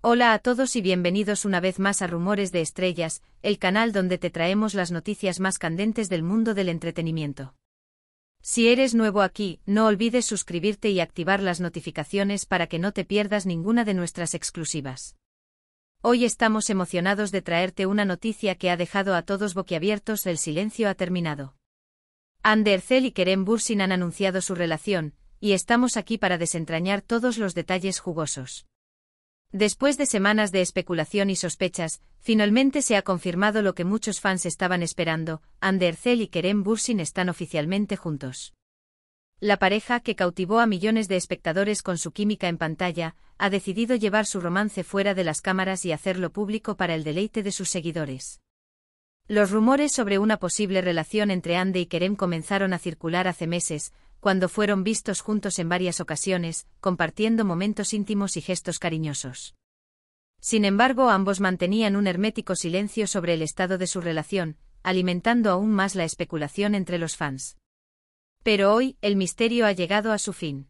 Hola a todos y bienvenidos una vez más a Rumores de Estrellas, el canal donde te traemos las noticias más candentes del mundo del entretenimiento. Si eres nuevo aquí, no olvides suscribirte y activar las notificaciones para que no te pierdas ninguna de nuestras exclusivas. Hoy estamos emocionados de traerte una noticia que ha dejado a todos boquiabiertos el silencio ha terminado. Anderzel y Kerem Bursin han anunciado su relación, y estamos aquí para desentrañar todos los detalles jugosos. Después de semanas de especulación y sospechas, finalmente se ha confirmado lo que muchos fans estaban esperando, Andercel y Kerem Bursin están oficialmente juntos. La pareja, que cautivó a millones de espectadores con su química en pantalla, ha decidido llevar su romance fuera de las cámaras y hacerlo público para el deleite de sus seguidores. Los rumores sobre una posible relación entre Ande y Kerem comenzaron a circular hace meses, cuando fueron vistos juntos en varias ocasiones, compartiendo momentos íntimos y gestos cariñosos. Sin embargo, ambos mantenían un hermético silencio sobre el estado de su relación, alimentando aún más la especulación entre los fans. Pero hoy, el misterio ha llegado a su fin.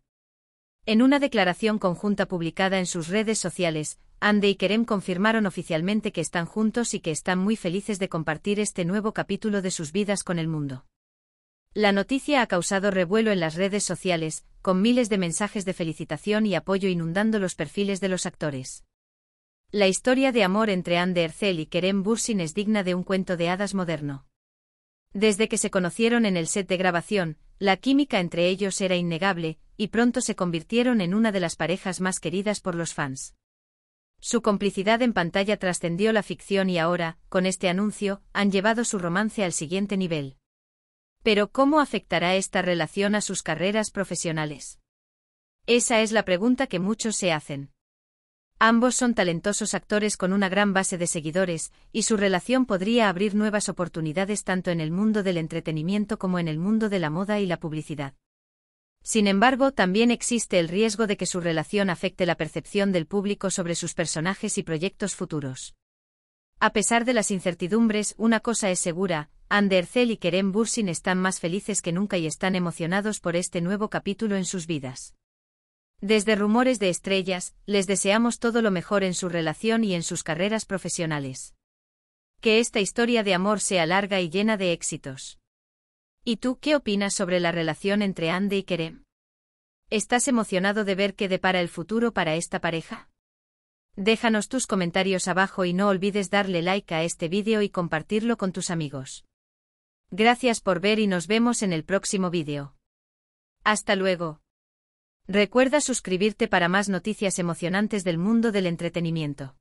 En una declaración conjunta publicada en sus redes sociales, Ande y Kerem confirmaron oficialmente que están juntos y que están muy felices de compartir este nuevo capítulo de sus vidas con el mundo. La noticia ha causado revuelo en las redes sociales, con miles de mensajes de felicitación y apoyo inundando los perfiles de los actores. La historia de amor entre Anne de Ercel y Kerem Bursin es digna de un cuento de hadas moderno. Desde que se conocieron en el set de grabación, la química entre ellos era innegable, y pronto se convirtieron en una de las parejas más queridas por los fans. Su complicidad en pantalla trascendió la ficción y ahora, con este anuncio, han llevado su romance al siguiente nivel. Pero ¿cómo afectará esta relación a sus carreras profesionales? Esa es la pregunta que muchos se hacen. Ambos son talentosos actores con una gran base de seguidores, y su relación podría abrir nuevas oportunidades tanto en el mundo del entretenimiento como en el mundo de la moda y la publicidad. Sin embargo, también existe el riesgo de que su relación afecte la percepción del público sobre sus personajes y proyectos futuros. A pesar de las incertidumbres, una cosa es segura, Andercel y Kerem Bursin están más felices que nunca y están emocionados por este nuevo capítulo en sus vidas. Desde Rumores de Estrellas, les deseamos todo lo mejor en su relación y en sus carreras profesionales. Que esta historia de amor sea larga y llena de éxitos. ¿Y tú qué opinas sobre la relación entre Ande y Kerem? ¿Estás emocionado de ver qué depara el futuro para esta pareja? Déjanos tus comentarios abajo y no olvides darle like a este vídeo y compartirlo con tus amigos. Gracias por ver y nos vemos en el próximo vídeo. Hasta luego. Recuerda suscribirte para más noticias emocionantes del mundo del entretenimiento.